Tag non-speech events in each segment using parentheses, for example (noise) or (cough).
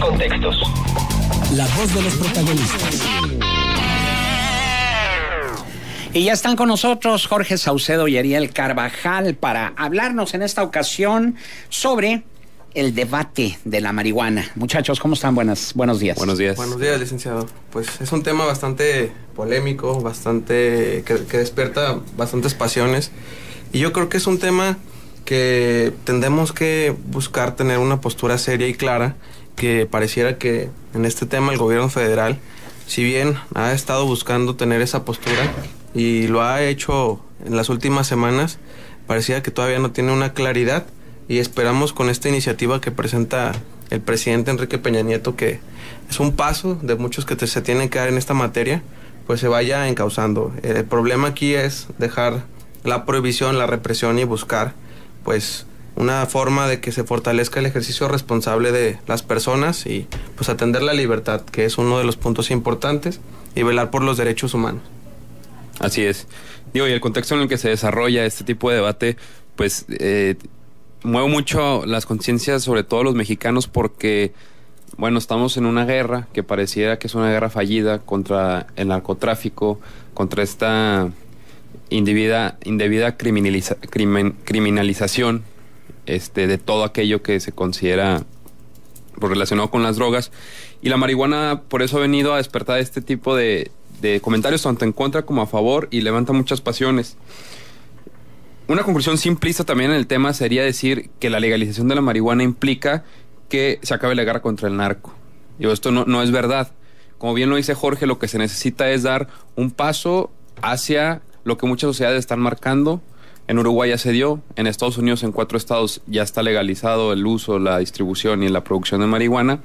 Contextos. La voz de los protagonistas. Y ya están con nosotros Jorge Saucedo y Ariel Carvajal para hablarnos en esta ocasión sobre el debate de la marihuana. Muchachos, ¿cómo están? Buenas, buenos días. Buenos días. Buenos días, licenciado. Pues es un tema bastante polémico, bastante que, que despierta bastantes pasiones. Y yo creo que es un tema que tendemos que buscar tener una postura seria y clara que pareciera que en este tema el gobierno federal, si bien ha estado buscando tener esa postura y lo ha hecho en las últimas semanas, parecía que todavía no tiene una claridad y esperamos con esta iniciativa que presenta el presidente Enrique Peña Nieto, que es un paso de muchos que se tienen que dar en esta materia, pues se vaya encauzando. El problema aquí es dejar la prohibición, la represión y buscar pues una forma de que se fortalezca el ejercicio responsable de las personas y pues atender la libertad, que es uno de los puntos importantes, y velar por los derechos humanos. Así es. Digo, y el contexto en el que se desarrolla este tipo de debate, pues muevo eh, mueve mucho las conciencias, sobre todo los mexicanos, porque, bueno, estamos en una guerra que pareciera que es una guerra fallida contra el narcotráfico, contra esta indebida, indebida criminalización este, de todo aquello que se considera pues, relacionado con las drogas. Y la marihuana por eso ha venido a despertar este tipo de, comentarios tanto en contra como a favor y levanta muchas pasiones. Una conclusión simplista también en el tema sería decir que la legalización de la marihuana implica que se acabe la guerra contra el narco. yo esto no, no es verdad. Como bien lo dice Jorge, lo que se necesita es dar un paso hacia lo que muchas sociedades están marcando, en Uruguay ya se dio, en Estados Unidos en cuatro estados ya está legalizado el uso, la distribución y la producción de marihuana.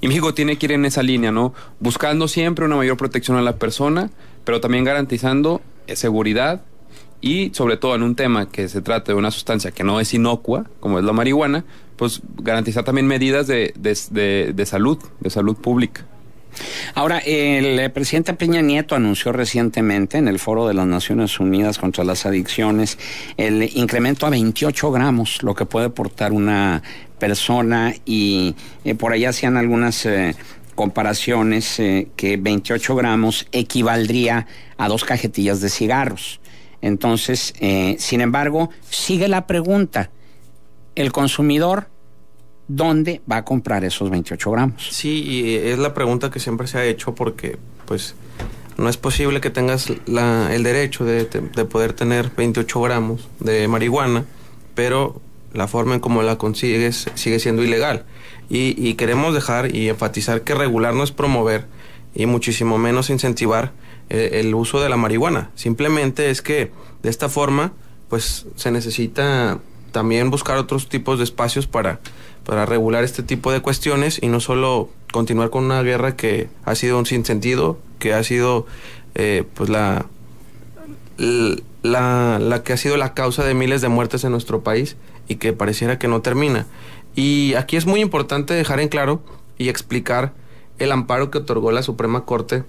Y México tiene que ir en esa línea, ¿no? Buscando siempre una mayor protección a la persona, pero también garantizando eh, seguridad y sobre todo en un tema que se trate de una sustancia que no es inocua, como es la marihuana, pues garantizar también medidas de, de salud, de salud pública. Ahora, el eh, presidente Peña Nieto anunció recientemente en el Foro de las Naciones Unidas contra las Adicciones el incremento a 28 gramos, lo que puede portar una persona y eh, por allá hacían algunas... Eh, comparaciones que 28 gramos equivaldría a dos cajetillas de cigarros. Entonces, sin embargo, sigue la pregunta. ¿El consumidor dónde va a comprar esos 28 gramos. Sí, y eh, es la pregunta que siempre se ha hecho porque, pues, no es posible que tengas el derecho de, poder tener 28 gramos de marihuana, pero la forma en cómo la consigues sigue siendo ilegal. Y, queremos dejar y enfatizar que regular no es promover y muchísimo menos incentivar el, eh, el uso de la marihuana. Simplemente es que de esta forma, pues, se necesita también buscar otros tipos de espacios para para regular este tipo de cuestiones y no solo continuar con una guerra que ha sido un sinsentido, que ha sido eh, pues la, la, que ha sido la causa de miles de muertes en nuestro país y que pareciera que no termina. Y aquí es muy importante dejar en claro y explicar el amparo que otorgó la Suprema Corte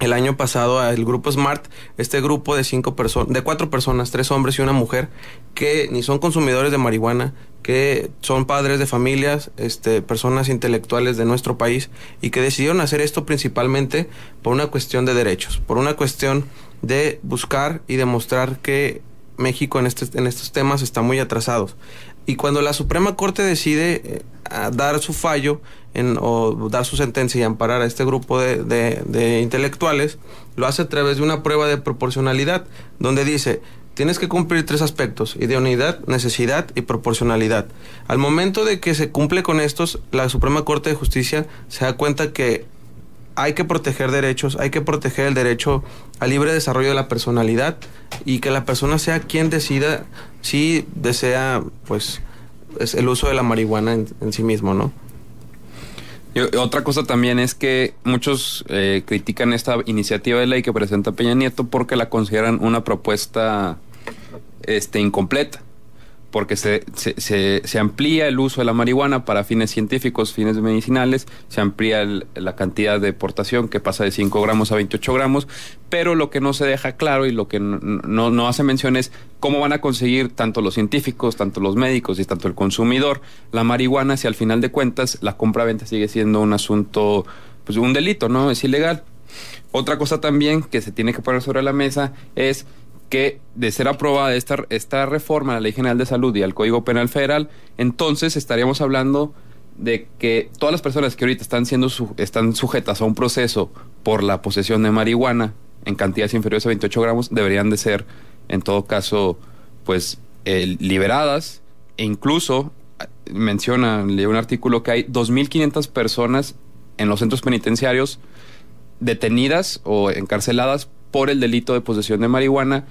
el año pasado ah, el grupo Smart, este grupo de cinco personas, de cuatro personas, tres hombres y una mujer, que ni son consumidores de marihuana, que son padres de familias, este, personas intelectuales de nuestro país, y que decidieron hacer esto principalmente por una cuestión de derechos, por una cuestión de buscar y demostrar que México en, este, en estos temas está muy atrasado. Y cuando la Suprema Corte decide eh, dar su fallo en, o dar su sentencia y amparar a este grupo de, de intelectuales, lo hace a través de una prueba de proporcionalidad, donde dice, tienes que cumplir tres aspectos, idoneidad, necesidad y proporcionalidad. Al momento de que se cumple con estos, la Suprema Corte de Justicia se da cuenta que hay que proteger derechos, hay que proteger el derecho al libre desarrollo de la personalidad y que la persona sea quien decida sí desea, pues, es el uso de la marihuana en, sí mismo, ¿no? otra cosa también es que muchos eh, critican esta iniciativa de ley que presenta Peña Nieto porque la consideran una propuesta este, incompleta porque se, se, amplía el uso de la marihuana para fines científicos, fines medicinales, se amplía la cantidad de portación que pasa de 5 gramos a 28 gramos, pero lo que no se deja claro y lo que no, hace mención es cómo van a conseguir tanto los científicos, tanto los médicos y tanto el consumidor la marihuana si al final de cuentas la compra-venta sigue siendo un asunto, pues un delito, ¿no? Es ilegal. Otra cosa también que se tiene que poner sobre la mesa es que de ser aprobada esta, esta reforma a la Ley General de Salud y al Código Penal Federal, entonces estaríamos hablando de que todas las personas que ahorita están siendo están sujetas a un proceso por la posesión de marihuana en cantidades inferiores a 28 gramos deberían de ser en todo caso pues eh, liberadas e incluso ah, menciona leí un artículo que hay 2.500 personas en los centros penitenciarios detenidas o encarceladas por el delito de posesión de marihuana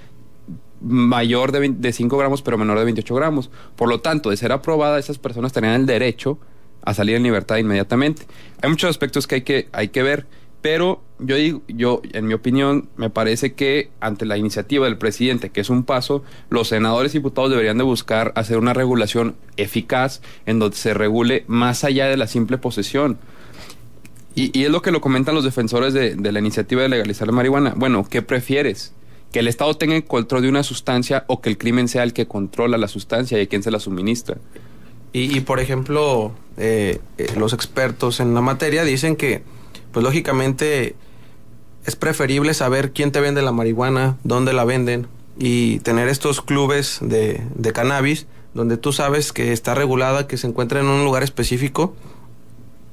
mayor de, 5 gramos pero menor de 28 gramos. Por lo tanto, de ser aprobada, esas personas tenían el derecho a salir en libertad inmediatamente. Hay muchos aspectos que hay que, hay que ver, pero yo digo, yo, en mi opinión, me parece que ante la iniciativa del presidente, que es un paso, los senadores y diputados deberían de buscar hacer una regulación eficaz en donde se regule más allá de la simple posesión. Y, es lo que lo comentan los defensores de, de la iniciativa de legalizar la marihuana. Bueno, ¿qué prefieres? que el Estado tenga el control de una sustancia o que el crimen sea el que controla la sustancia y a quien se la suministra. Y, por ejemplo, eh, eh, los expertos en la materia dicen que, pues lógicamente, es preferible saber quién te vende la marihuana, dónde la venden y tener estos clubes de, de cannabis donde tú sabes que está regulada, que se encuentra en un lugar específico,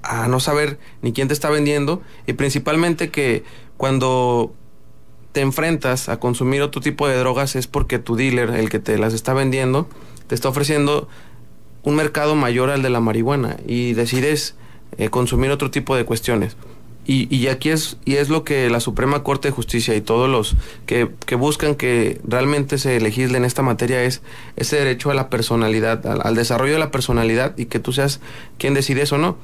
a no saber ni quién te está vendiendo y principalmente que cuando te enfrentas a consumir otro tipo de drogas es porque tu dealer, el que te las está vendiendo, te está ofreciendo un mercado mayor al de la marihuana y decides eh, consumir otro tipo de cuestiones. Y, aquí es, y es lo que la Suprema Corte de Justicia y todos los que, buscan que realmente se legisle en esta materia es ese derecho a la personalidad, al, desarrollo de la personalidad y que tú seas quien decides eso o no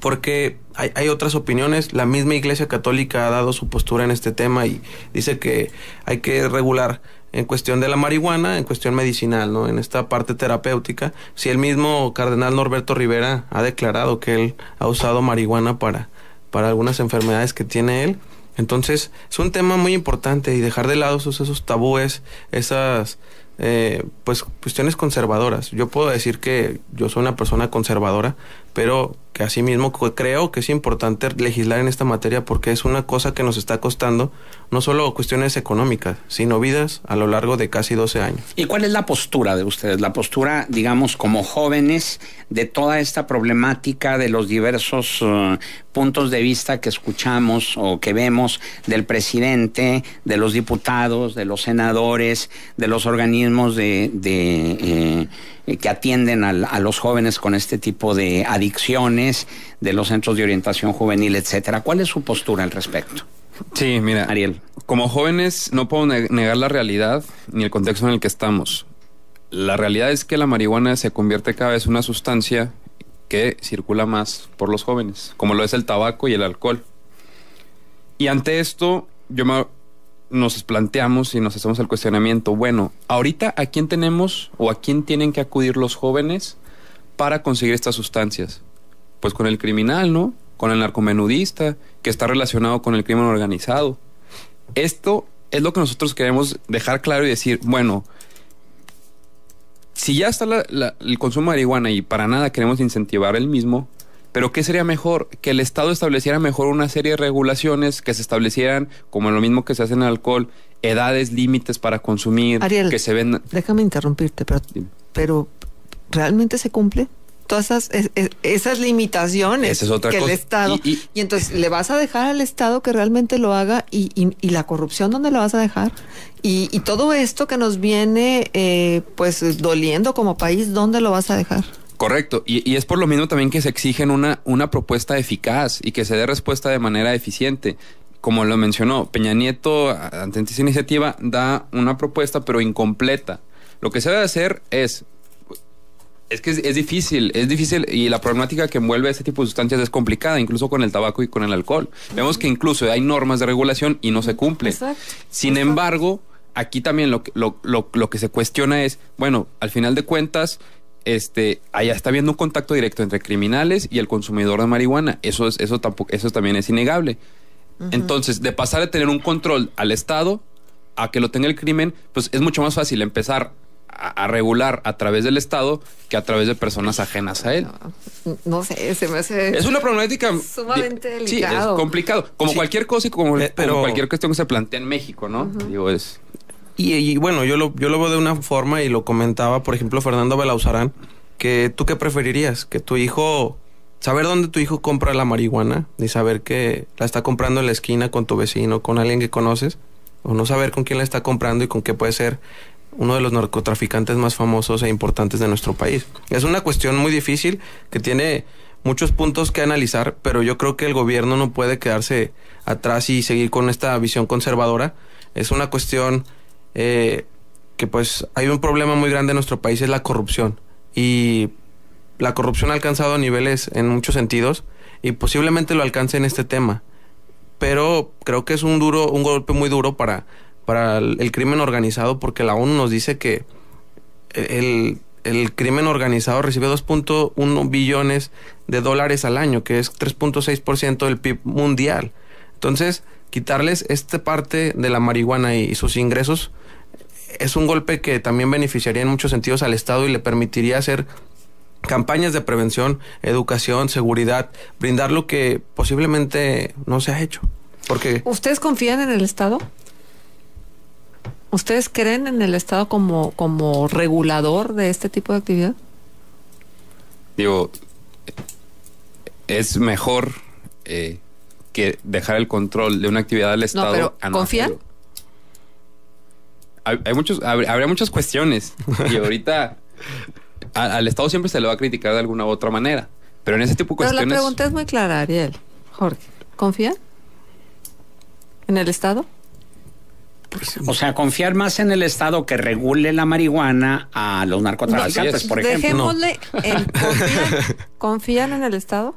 porque hay, hay, otras opiniones. La misma Iglesia Católica ha dado su postura en este tema y dice que hay que regular en cuestión de la marihuana, en cuestión medicinal, ¿no? En esta parte terapéutica. Si el mismo cardenal Norberto Rivera ha declarado que él ha usado marihuana para, para algunas enfermedades que tiene él. Entonces, es un tema muy importante y dejar de lado esos, esos tabúes, esas eh, pues cuestiones conservadoras. Yo puedo decir que yo soy una persona conservadora, pero que asimismo creo que es importante legislar en esta materia porque es una cosa que nos está costando no solo cuestiones económicas, sino vidas a lo largo de casi 12 años. ¿Y cuál es la postura de ustedes? La postura, digamos, como jóvenes de toda esta problemática de los diversos eh, puntos de vista que escuchamos o que vemos del presidente, de los diputados, de los senadores, de los organismos de... Eh, eh, que atienden a, los jóvenes con este tipo de adicciones, de los centros de orientación juvenil, etcétera. ¿Cuál es su postura al respecto? Sí, mira, Ariel. Como jóvenes no puedo negar la realidad ni el contexto en el que estamos. La realidad es que la marihuana se convierte cada vez en una sustancia que circula más por los jóvenes, como lo es el tabaco y el alcohol. Y ante esto, yo me nos planteamos y nos hacemos el cuestionamiento, bueno, ahorita a quién tenemos o a quién tienen que acudir los jóvenes para conseguir estas sustancias? Pues con el criminal, ¿no? Con el narcomenudista, que está relacionado con el crimen organizado. Esto es lo que nosotros queremos dejar claro y decir, bueno, si ya está el consumo de marihuana y para nada queremos incentivar el mismo, pero ¿qué sería mejor? Que el Estado estableciera mejor una serie de regulaciones, que se establecieran, como lo mismo que se hace en el alcohol, edades, límites para consumir, Ariel, que se vendan... Déjame interrumpirte, pero, ¿realmente se cumple? todas esas, esas limitaciones es otra que el Estado. Y, entonces le vas a dejar al Estado que realmente lo haga y, y la corrupción, ¿dónde lo vas a dejar? Y, todo esto que nos viene eh, pues doliendo como país, ¿dónde lo vas a dejar? Correcto, y, es por lo mismo también que se exigen una, una propuesta eficaz y que se dé respuesta de manera eficiente. Como lo mencionó, Peña Nieto, ante esta iniciativa, da una propuesta pero incompleta. Lo que se debe hacer es es que es, difícil, es difícil y la problemática que envuelve a este tipo de sustancias es complicada, incluso con el tabaco y con el alcohol. Vemos que incluso hay normas de regulación y no se cumplen. Sin embargo, aquí también lo, lo que se cuestiona es, bueno, al final de cuentas, este, allá está habiendo un contacto directo entre criminales y el consumidor de marihuana. Eso, es, eso, tampoco, eso también es innegable. Entonces, de pasar de tener un control al Estado a que lo tenga el crimen, pues es mucho más fácil empezar a, regular a través del Estado que a través de personas ajenas a él. No, sé, se me hace... Es una problemática... Sumamente delicada. Sí, es complicado. Como cualquier cosa y como, eh, cualquier cuestión que se plantea en México, ¿no? Digo, es... Y, bueno, yo lo, yo lo veo de una forma y lo comentaba, por ejemplo, Fernando Belauzarán, que tú qué preferirías, que tu hijo, saber dónde tu hijo compra la marihuana ni saber que la está comprando en la esquina con tu vecino, con alguien que conoces, o no saber con quién la está comprando y con qué puede ser uno de los narcotraficantes más famosos e importantes de nuestro país. Es una cuestión muy difícil que tiene muchos puntos que analizar, pero yo creo que el gobierno no puede quedarse atrás y seguir con esta visión conservadora. Es una cuestión eh, que pues hay un problema muy grande en nuestro país, es la corrupción. Y la corrupción ha alcanzado niveles en muchos sentidos y posiblemente lo alcance en este tema. Pero creo que es un duro, un golpe muy duro para, para el, crimen organizado, porque la ONU nos dice que el, el crimen organizado recibe 2.1 billones de dólares al año, que es 3.6% del PIB mundial. Entonces, quitarles esta parte de la marihuana y, sus ingresos es un golpe que también beneficiaría en muchos sentidos al Estado y le permitiría hacer campañas de prevención, educación, seguridad, brindar lo que posiblemente no se ha hecho. Porque ¿Ustedes confían en el Estado? ¿Ustedes creen en el Estado como, como regulador de este tipo de actividad? Digo, es mejor eh, que dejar el control de una actividad al Estado. Ah, no, pero Hay, muchos, habría muchas cuestiones y (laughs) ahorita al, Estado siempre se le va a criticar de alguna u otra manera. Pero en ese tipo de cuestiones. la pregunta es muy clara, Ariel. Jorge, ¿confían en el Estado? Pues, o sea, confiar más en el Estado que regule la marihuana a los narcotraficantes, por ejemplo. Dejémosle el, ¿confían, ¿confían, en el Estado?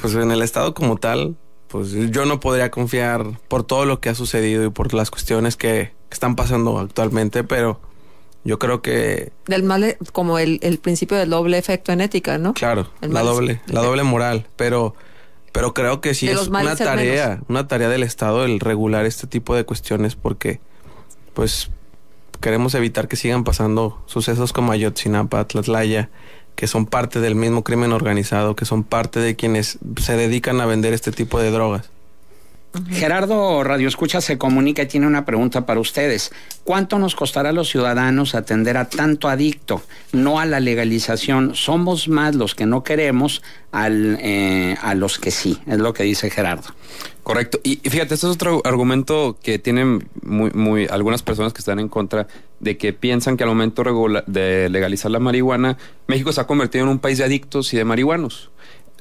Pues en el Estado como tal, pues yo no podría confiar por todo lo que ha sucedido y por las cuestiones que, están pasando actualmente, pero yo creo que... Del e, como el, principio del doble efecto en ética, ¿no? Claro, la doble, la doble moral, pero... Pero creo que sí es una tarea, una tarea del Estado el regular este tipo de cuestiones porque, pues, queremos evitar que sigan pasando sucesos como Ayotzinapa, Tlatlaya, que son parte del mismo crimen organizado, que son parte de quienes se dedican a vender este tipo de drogas. Gerardo Radio Escucha se comunica y tiene una pregunta para ustedes. ¿Cuánto nos costará a los ciudadanos atender a tanto adicto? No a la legalización. Somos más los que no queremos eh, a los que sí. Es lo que dice Gerardo. Correcto. Y, fíjate, este es otro argumento que tienen muy, muy, algunas personas que están en contra de que piensan que al momento de legalizar la marihuana, México se ha convertido en un país de adictos y de marihuanos.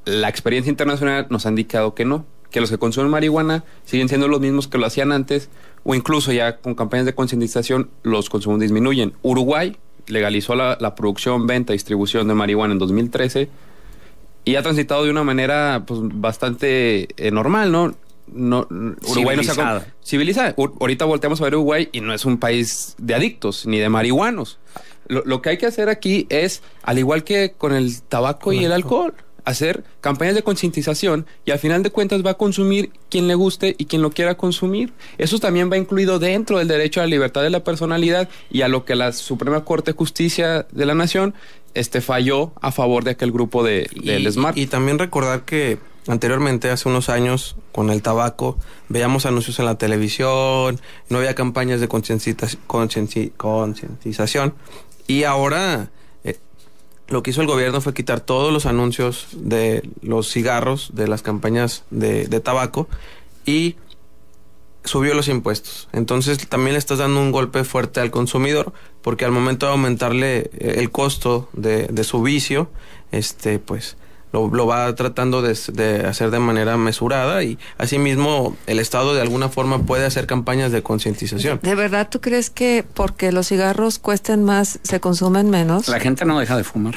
La experiencia internacional nos ha indicado que no que los que consumen marihuana siguen siendo los mismos que lo hacían antes, o incluso ya con campañas de concientización los consumos disminuyen. Uruguay legalizó la, producción, venta, distribución de marihuana en 2013 y ha transitado de una manera pues, bastante eh, normal, ¿no? no Uruguay no se ha civilizada. ahorita volteamos a ver Uruguay y no es un país de adictos ni de marihuanos. lo que hay que hacer aquí es, al igual que con el tabaco y el alcohol, hacer campañas de concientización y al final de cuentas va a consumir quien le guste y quien lo quiera consumir. Eso también va incluido dentro del derecho a la libertad de la personalidad y a lo que la Suprema Corte de Justicia de la Nación este, falló a favor de aquel grupo de, del Smart. Y también recordar que anteriormente, hace unos años, con el tabaco, veíamos anuncios en la televisión, no había campañas de concientización y ahora lo que hizo el gobierno fue quitar todos los anuncios de los cigarros, de las campañas de, tabaco y subió los impuestos. Entonces también le estás dando un golpe fuerte al consumidor porque al momento de aumentarle eh, el costo de, de su vicio, este, pues lo, va tratando de, hacer de manera mesurada y asimismo el Estado de alguna forma puede hacer campañas de concientización. ¿De verdad tú crees que porque los cigarros cuesten más, se consumen menos? La gente no deja de fumar.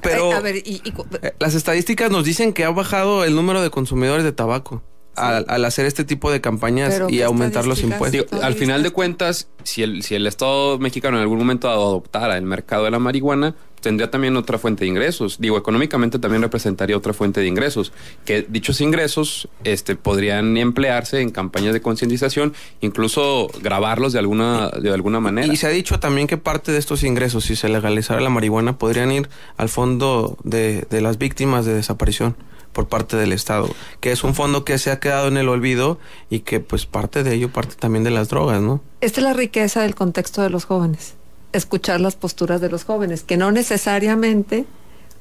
Pero eh, las estadísticas nos dicen que ha bajado el número de consumidores de tabaco al, hacer este tipo de campañas y aumentar los impuestos. al final de cuentas, si el, si el Estado mexicano en algún momento adoptara el mercado de la marihuana, tendría también otra fuente de ingresos. Digo, económicamente también representaría otra fuente de ingresos, que dichos ingresos este, podrían emplearse en campañas de concientización, incluso grabarlos de alguna, de alguna manera. Y se ha dicho también que parte de estos ingresos, si se legalizara la marihuana, podrían ir al fondo de las víctimas de desaparición por parte del Estado, que es un fondo que se ha quedado en el olvido y que pues parte de ello parte también de las drogas, ¿no? Esta es la riqueza del contexto de los jóvenes, escuchar las posturas de los jóvenes, que no necesariamente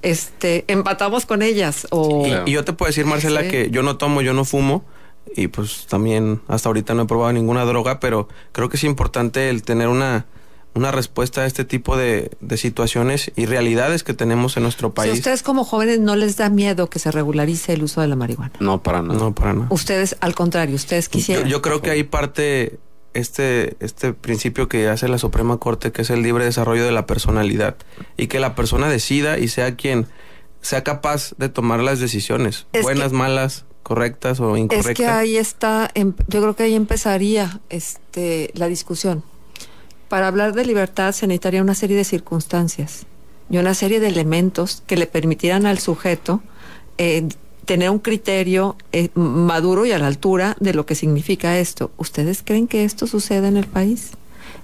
este empatamos con ellas y, yo te puedo decir Marcela que yo no tomo, yo no fumo, y pues también hasta ahorita no he probado ninguna droga, pero creo que es importante el tener una una respuesta a este tipo de, situaciones y realidades que tenemos en nuestro país. ustedes como jóvenes no les da miedo que se regularice el uso de la marihuana. No, para nada. No, para nada. Ustedes, al contrario, ustedes quisieran. Yo, creo que ahí parte este, este principio que hace la Suprema Corte, que es el libre desarrollo de la personalidad, y que la persona decida y sea quien sea capaz de tomar las decisiones, buenas, malas, correctas o incorrectas. Es que ahí está, em, yo creo que ahí empezaría este, la discusión para hablar de libertad se necesitaría una serie de circunstancias y una serie de elementos que le permitieran al sujeto eh, tener un criterio eh, maduro y a la altura de lo que significa esto. ¿Ustedes creen que esto sucede en el país?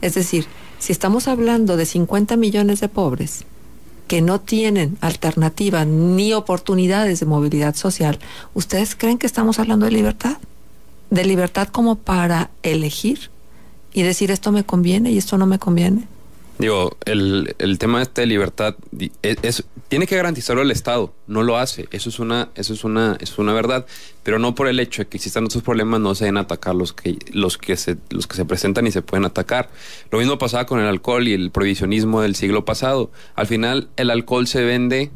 Es decir, si estamos hablando de 50 millones de pobres que no tienen alternativa ni oportunidades de movilidad social, ¿ustedes creen que estamos hablando de libertad? ¿De libertad como para elegir? y decir esto me conviene y esto no me conviene. Digo, el, tema este de libertad e, tiene que garantizarlo el Estado, no lo hace, eso es una, eso es una, es una verdad, pero no por el hecho de que existan otros problemas no se deben atacar los que, los que se, los que se presentan y se pueden atacar. Lo mismo pasaba con el alcohol y el prohibicionismo del siglo pasado. Al final, el alcohol se vende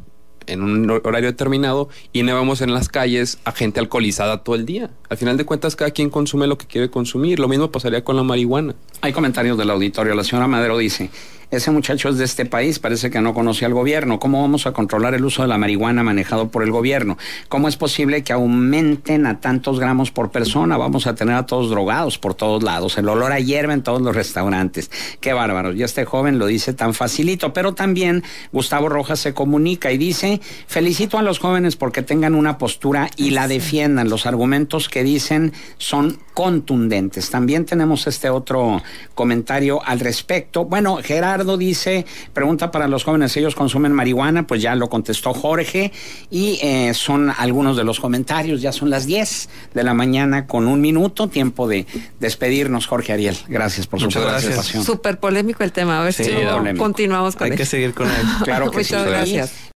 en un horario determinado y no vamos en las calles a gente alcoholizada todo el día. Al final de cuentas, cada quien consume lo que quiere consumir. Lo mismo pasaría con la marihuana. Hay comentarios del auditorio. La señora Madero dice, ese muchacho es de este país, parece que no conoce al gobierno. ¿Cómo vamos a controlar el uso de la marihuana manejado por el gobierno? ¿Cómo es posible que aumenten a tantos gramos por persona? Vamos a tener a todos drogados por todos lados. El olor a hierba en todos los restaurantes. Qué bárbaro. Y este joven lo dice tan facilito. Pero también Gustavo Rojas se comunica y dice, felicito a los jóvenes porque tengan una postura y la defiendan. Los argumentos que dicen son contundentes. También tenemos este otro comentario al respecto. Bueno, Gerardo dice, pregunta para los jóvenes, ¿ellos consumen marihuana? Pues ya lo contestó Jorge y eh, son algunos de los comentarios. Ya son las 10 de la mañana con un minuto, tiempo de despedirnos, Jorge Ariel. Gracias por su participación. Súper polémico el tema, a ver si continuamos con Hay que seguir con él. (laughs) Claro que Muchas gracias.